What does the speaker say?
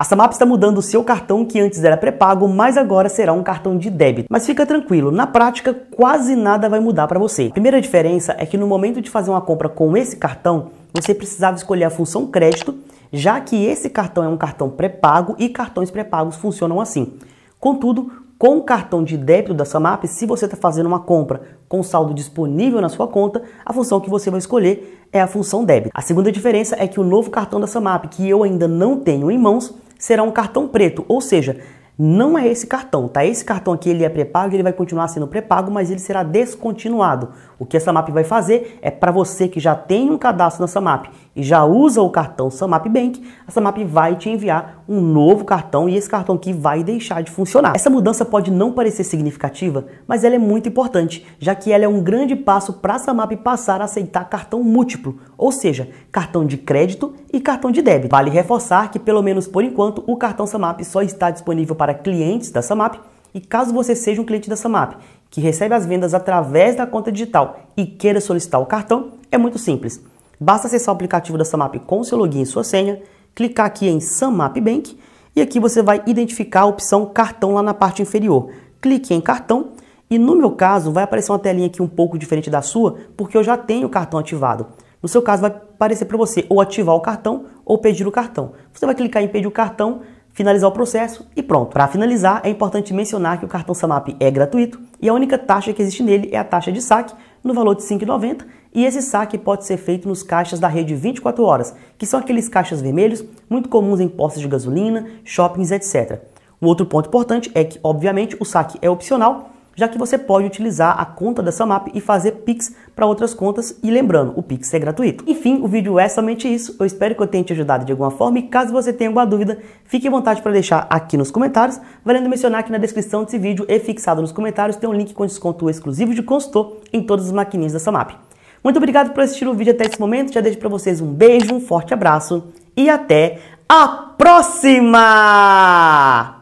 A Samap está mudando o seu cartão que antes era pré-pago, mas agora será um cartão de débito. Mas fica tranquilo, na prática quase nada vai mudar para você. A primeira diferença é que no momento de fazer uma compra com esse cartão, você precisava escolher a função crédito, já que esse cartão é um cartão pré-pago e cartões pré-pagos funcionam assim. Contudo, com o cartão de débito da Samap, se você está fazendo uma compra com saldo disponível na sua conta, a função que você vai escolher é a função débito. A segunda diferença é que o novo cartão da Samap, que eu ainda não tenho em mãos, será um cartão preto, ou seja, não é esse cartão, tá? Esse cartão aqui ele é pré-pago, ele vai continuar sendo pré-pago, mas ele será descontinuado. O que essa Map vai fazer é para você que já tem um cadastro na Samap e já usa o cartão Samap Bank, a Samap vai te enviar um novo cartão e esse cartão aqui vai deixar de funcionar. Essa mudança pode não parecer significativa, mas ela é muito importante, já que ela é um grande passo para a Samap passar a aceitar cartão múltiplo, ou seja, cartão de crédito e cartão de débito. Vale reforçar que pelo menos por enquanto o cartão Samap só está disponível para para clientes da Samap. E caso você seja um cliente da Samap que recebe as vendas através da conta digital e queira solicitar o cartão, é muito simples. Basta acessar o aplicativo da Samap com seu login e sua senha, clicar aqui em Samap Bank e aqui você vai identificar a opção cartão lá na parte inferior. Clique em cartão e no meu caso vai aparecer uma telinha aqui um pouco diferente da sua, porque eu já tenho o cartão ativado. No seu caso vai aparecer para você ou ativar o cartão ou pedir o cartão. Você vai clicar em pedir o cartão finalizar o processo e pronto. Para finalizar, é importante mencionar que o cartão Samap é gratuito e a única taxa que existe nele é a taxa de saque, no valor de R$ 5,90, e esse saque pode ser feito nos caixas da rede 24 horas, que são aqueles caixas vermelhos muito comuns em postos de gasolina, shoppings, etc. Um outro ponto importante é que, obviamente, o saque é opcional já que você pode utilizar a conta da Samap e fazer Pix para outras contas e lembrando, o Pix é gratuito. Enfim, o vídeo é somente isso, eu espero que eu tenha te ajudado de alguma forma e caso você tenha alguma dúvida, fique à vontade para deixar aqui nos comentários, valendo mencionar que na descrição desse vídeo e fixado nos comentários tem um link com desconto exclusivo de consultor em todas as maquininhas da Samap. Muito obrigado por assistir o vídeo até esse momento, já deixo para vocês um beijo, um forte abraço e até a próxima!